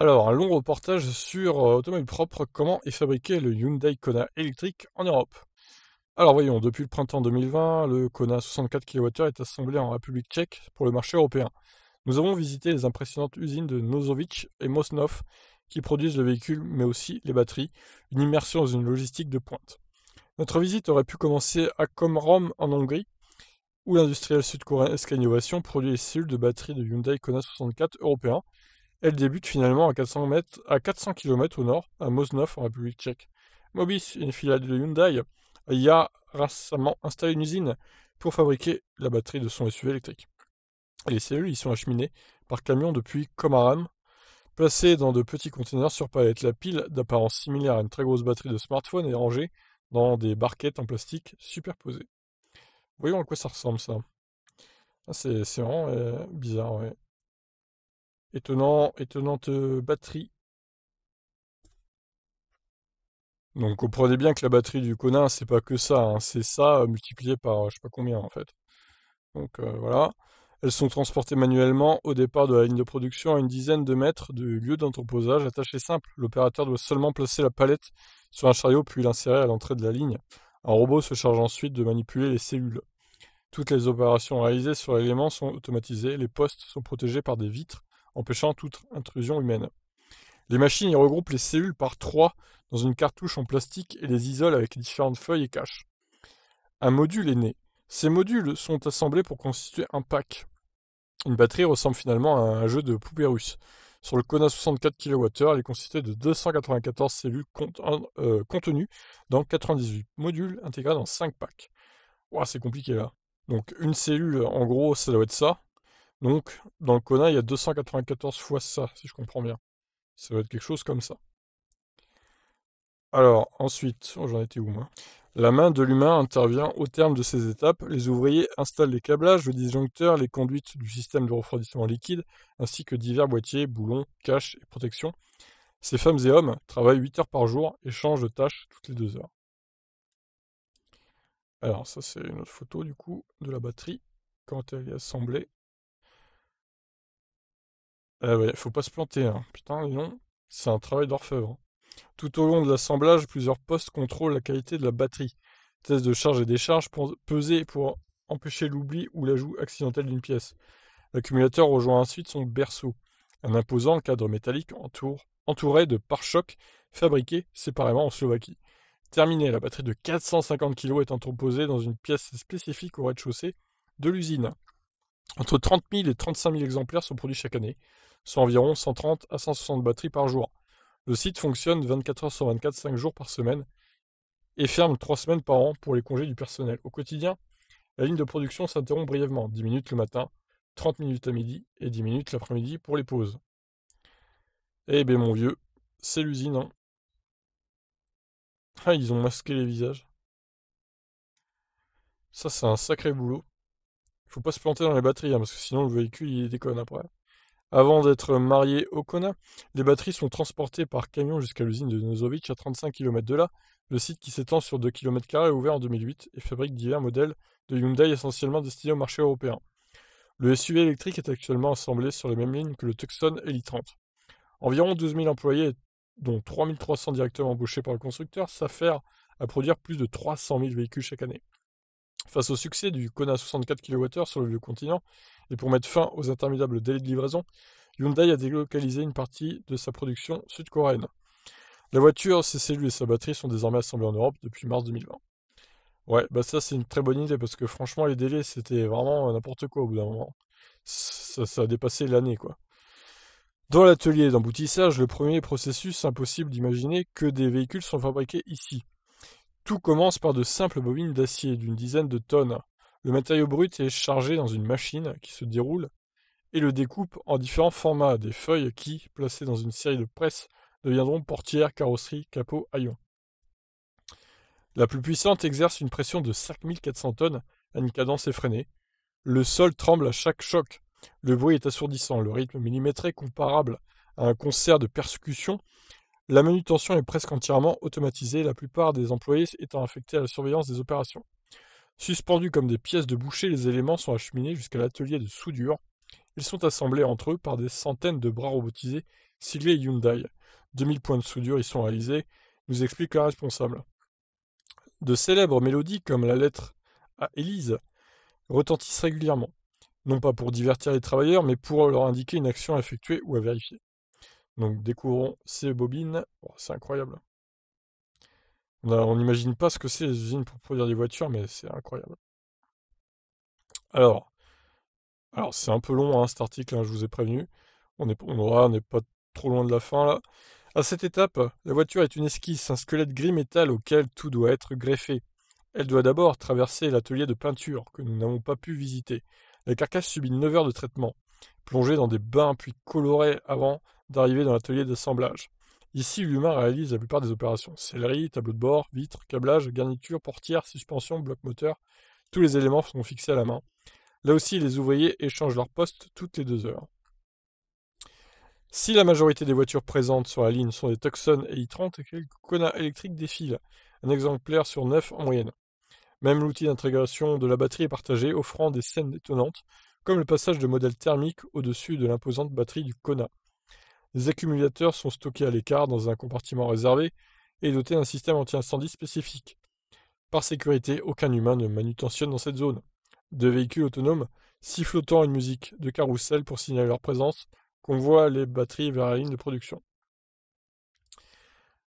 Alors, un long reportage sur euh, Automobile Propre, comment est fabriqué le Hyundai Kona électrique en Europe. Alors voyons, depuis le printemps 2020, le Kona 64 kWh est assemblé en République tchèque pour le marché européen. Nous avons visité les impressionnantes usines de Nozovic et Mosnov qui produisent le véhicule mais aussi les batteries, une immersion dans une logistique de pointe. Notre visite aurait pu commencer à Komrom en Hongrie, où l'industriel sud-coréen SK Innovation produit les cellules de batterie de Hyundai Kona 64 européens, elle débute finalement à 400, km au nord, à Moznov, en République tchèque. Mobis, une filiale de Hyundai, y a récemment installé une usine pour fabriquer la batterie de son SUV électrique. Les cellules y sont acheminées par camion depuis Comaram, placées dans de petits conteneurs sur palette, La pile, d'apparence similaire à une très grosse batterie de smartphone, est rangée dans des barquettes en plastique superposées. Voyons à quoi ça ressemble ça. Ah, c'est vraiment euh, bizarre, ouais. Étonnant, étonnante euh, batterie. Donc comprenez bien que la batterie du Conin, c'est pas que ça, hein. c'est ça euh, multiplié par euh, je sais pas combien en fait. Donc voilà. Elles sont transportées manuellement au départ de la ligne de production à une dizaine de mètres de lieu d'entreposage. Attaché simple, l'opérateur doit seulement placer la palette sur un chariot puis l'insérer à l'entrée de la ligne. Un robot se charge ensuite de manipuler les cellules. Toutes les opérations réalisées sur l'élément sont automatisées, les postes sont protégés par des vitres empêchant toute intrusion humaine. Les machines y regroupent les cellules par trois dans une cartouche en plastique et les isolent avec différentes feuilles et caches. Un module est né. Ces modules sont assemblés pour constituer un pack. Une batterie ressemble finalement à un jeu de poupées russes. Sur le Kona 64 kWh, elle est constituée de 294 cellules euh, contenues dans 98 modules intégrés dans 5 packs. Ouah, c'est compliqué là. Donc une cellule, en gros, ça doit être ça. Donc, dans le Kona, il y a 294 fois ça, si je comprends bien. Ça doit être quelque chose comme ça. Alors, ensuite, oh, j'en étais où moi La main de l'humain intervient au terme de ces étapes. Les ouvriers installent les câblages, le disjoncteur, les conduites du système de refroidissement liquide, ainsi que divers boîtiers, boulons, caches et protections. Ces femmes et hommes travaillent 8 heures par jour et changent de tâche toutes les 2 heures. Alors, ça, c'est une autre photo du coup de la batterie quand elle est assemblée. Ah Il ne faut pas se planter, hein. Putain, non, c'est un travail d'orfèvre. Hein. Tout au long de l'assemblage, plusieurs postes contrôlent la qualité de la batterie. Test de charge et décharge pesée pour empêcher l'oubli ou l'ajout accidentel d'une pièce. L'accumulateur rejoint ensuite son berceau, un imposant cadre métallique entouré de pare-chocs fabriqués séparément en Slovaquie. Terminé, la batterie de 450 kg est entreposée dans une pièce spécifique au rez-de-chaussée de l'usine. Entre 30 000 et 35 000 exemplaires sont produits chaque année. Sont environ 130 à 160 batteries par jour. Le site fonctionne 24 h sur 24, 5 jours par semaine, et ferme 3 semaines par an pour les congés du personnel. Au quotidien, la ligne de production s'interrompt brièvement, 10 minutes le matin, 30 minutes à midi et 10 minutes l'après-midi pour les pauses. Eh ben mon vieux, c'est l'usine. Hein. Ah, ils ont masqué les visages. Ça, c'est un sacré boulot. Faut pas se planter dans les batteries, hein, parce que sinon le véhicule il déconne après. Avant d'être marié au Kona, les batteries sont transportées par camion jusqu'à l'usine de Nozovic à 35 km de là. Le site qui s'étend sur 2 km est ouvert en 2008 et fabrique divers modèles de Hyundai essentiellement destinés au marché européen. Le SUV électrique est actuellement assemblé sur les mêmes lignes que le Tucson et 30 Environ 12 000 employés, dont 3 300 directement embauchés par le constructeur, s'affairent à produire plus de 300 000 véhicules chaque année. Face au succès du Kona 64 kWh sur le vieux continent, et pour mettre fin aux interminables délais de livraison, Hyundai a délocalisé une partie de sa production sud-coréenne. La voiture, ses cellules et sa batterie sont désormais assemblées en Europe depuis mars 2020. Ouais, bah ça c'est une très bonne idée parce que franchement les délais c'était vraiment n'importe quoi au bout d'un moment. Ça, a dépassé l'année quoi. Dans l'atelier d'emboutissage, le premier processus, impossible d'imaginer que des véhicules sont fabriqués ici, tout commence par de simples bobines d'acier d'une dizaine de tonnes. Le matériau brut est chargé dans une machine qui se déroule et le découpe en différents formats, des feuilles qui, placées dans une série de presses, deviendront portières, carrosseries, capots, haillons. La plus puissante exerce une pression de 5400 tonnes à une cadence effrénée. Le sol tremble à chaque choc. Le bruit est assourdissant, le rythme millimétré comparable à un concert de persécution la manutention est presque entièrement automatisée, la plupart des employés étant affectés à la surveillance des opérations. Suspendus comme des pièces de boucher, les éléments sont acheminés jusqu'à l'atelier de soudure. Ils sont assemblés entre eux par des centaines de bras robotisés siglés Hyundai. 2000 points de soudure y sont réalisés, nous explique la responsable. De célèbres mélodies comme la lettre à Élise retentissent régulièrement, non pas pour divertir les travailleurs, mais pour leur indiquer une action à effectuer ou à vérifier. Donc découvrons ces bobines. c'est incroyable. On n'imagine pas ce que c'est les usines pour produire des voitures, mais c'est incroyable. Alors, alors c'est un peu long hein, cet article, hein, je vous ai prévenu. On n'est pas trop loin de la fin là. À cette étape, la voiture est une esquisse, un squelette gris métal auquel tout doit être greffé. Elle doit d'abord traverser l'atelier de peinture que nous n'avons pas pu visiter. La carcasse subit 9 heures de traitement, plongée dans des bains puis colorée avant d'arriver dans l'atelier d'assemblage. Ici, l'humain réalise la plupart des opérations. Sellerie, tableau de bord, vitres, câblage, garniture, portière, suspension, bloc moteur, tous les éléments sont fixés à la main. Là aussi, les ouvriers échangent leurs postes toutes les deux heures. Si la majorité des voitures présentes sur la ligne sont des Tucson et i30, quelques Kona électriques défilent, un exemplaire sur neuf en moyenne. Même l'outil d'intégration de la batterie est partagé, offrant des scènes étonnantes, comme le passage de modèles thermiques au-dessus de l'imposante batterie du Kona. Les accumulateurs sont stockés à l'écart dans un compartiment réservé et dotés d'un système anti-incendie spécifique. Par sécurité, aucun humain ne manutentionne dans cette zone. Deux véhicules autonomes, sifflotant une musique de carrousel pour signaler leur présence, convoient les batteries vers la ligne de production.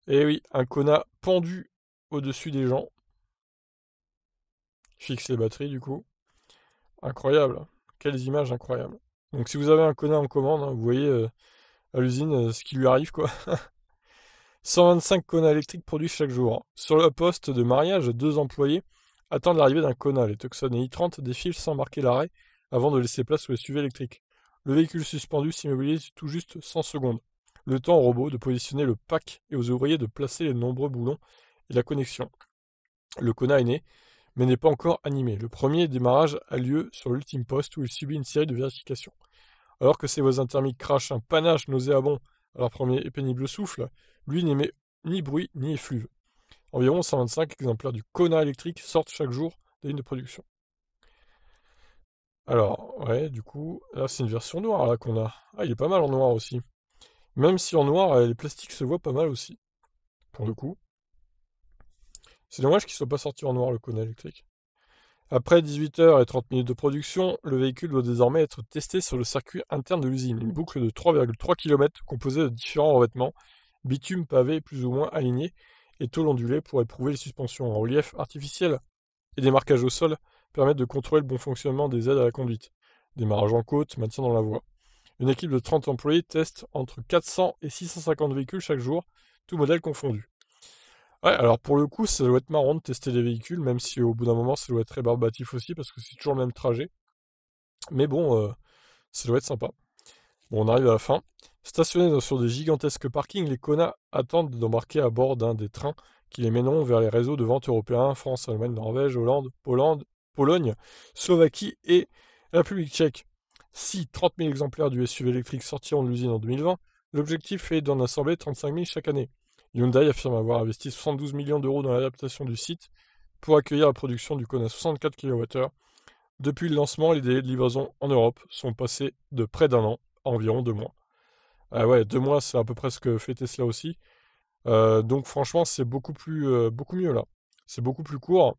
Et eh oui, un Kona pendu au-dessus des gens. Fixe les batteries du coup. Incroyable. Hein. Quelles images incroyables. Donc si vous avez un Kona en commande, hein, vous voyez euh, à l'usine euh, ce qui lui arrive, quoi. 125 Kona électriques produits chaque jour. Hein. Sur le poste de mariage, deux employés attendent l'arrivée d'un Kona. Les Tucson et I-30 défilent sans marquer l'arrêt avant de laisser place au SUV électrique. Le véhicule suspendu s'immobilise tout juste 100 secondes. Le temps au robot de positionner le pack et aux ouvriers de placer les nombreux boulons et la connexion. Le Kona est né, mais n'est pas encore animé. Le premier démarrage a lieu sur l'ultime poste où il subit une série de vérifications alors que ses voisins thermiques crachent un panache nauséabond à leur premier et pénible souffle, lui n'émet ni bruit ni effluve. Environ 125 exemplaires du Cona électrique sortent chaque jour des lignes de production. Alors, ouais, du coup, là c'est une version noire là qu'on a. Ah, il est pas mal en noir aussi. Même si en noir, les plastiques se voient pas mal aussi. Pour le coup. C'est dommage qu'il soit pas sorti en noir le Kona électrique. Après 18 heures et 30 minutes de production, le véhicule doit désormais être testé sur le circuit interne de l'usine, une boucle de 3,3 km composée de différents revêtements, bitume, pavé plus ou moins aligné et tôle ondulée pour éprouver les suspensions en relief artificiel et des marquages au sol permettent de contrôler le bon fonctionnement des aides à la conduite, démarrage en côte, maintien dans la voie. Une équipe de 30 employés teste entre 400 et 650 véhicules chaque jour, tous modèles confondus. Ouais, alors pour le coup, ça doit être marrant de tester les véhicules, même si au bout d'un moment, ça doit être rébarbatif aussi, parce que c'est toujours le même trajet. Mais bon, euh, ça doit être sympa. Bon, on arrive à la fin. Stationnés sur des gigantesques parkings, les Kona attendent d'embarquer à bord d'un des trains qui les mèneront vers les réseaux de vente européens, France, Allemagne, Norvège, Hollande, Hollande Pologne, Slovaquie et République tchèque. Si 30 000 exemplaires du SUV électrique sortiront de l'usine en 2020, l'objectif est d'en assembler 35 000 chaque année. Hyundai affirme avoir investi 72 millions d'euros dans l'adaptation du site pour accueillir la production du Kona à 64 kWh. Depuis le lancement, les délais de livraison en Europe sont passés de près d'un an à environ deux mois. Ah ouais, deux mois, c'est à peu près ce que fait Tesla aussi. Euh, donc franchement, c'est beaucoup, plus, euh, beaucoup mieux là. C'est beaucoup plus court.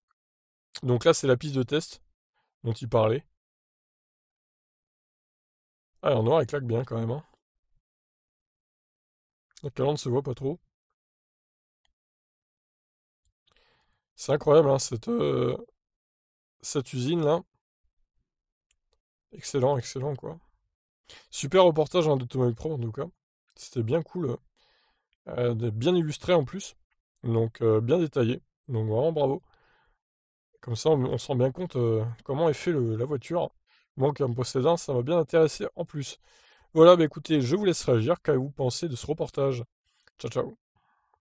Donc là, c'est la piste de test dont il parlait. Ah, en noir, il claque bien quand même. Hein. La calandre se voit pas trop. C'est incroyable, hein, cette, euh, usine-là. Excellent, excellent, quoi. Super reportage en hein, d'Automobile Pro, en tout cas. C'était bien cool. Euh, euh, bien illustré, en plus. Donc, bien détaillé. Donc, vraiment, bravo. Comme ça, on, se rend bien compte comment est fait la voiture. Moi, qui possédant, possède un, ça m'a bien intéressé, en plus. Voilà, bah écoutez, je vous laisse réagir. Qu'avez-vous pensé de ce reportage Ciao, ciao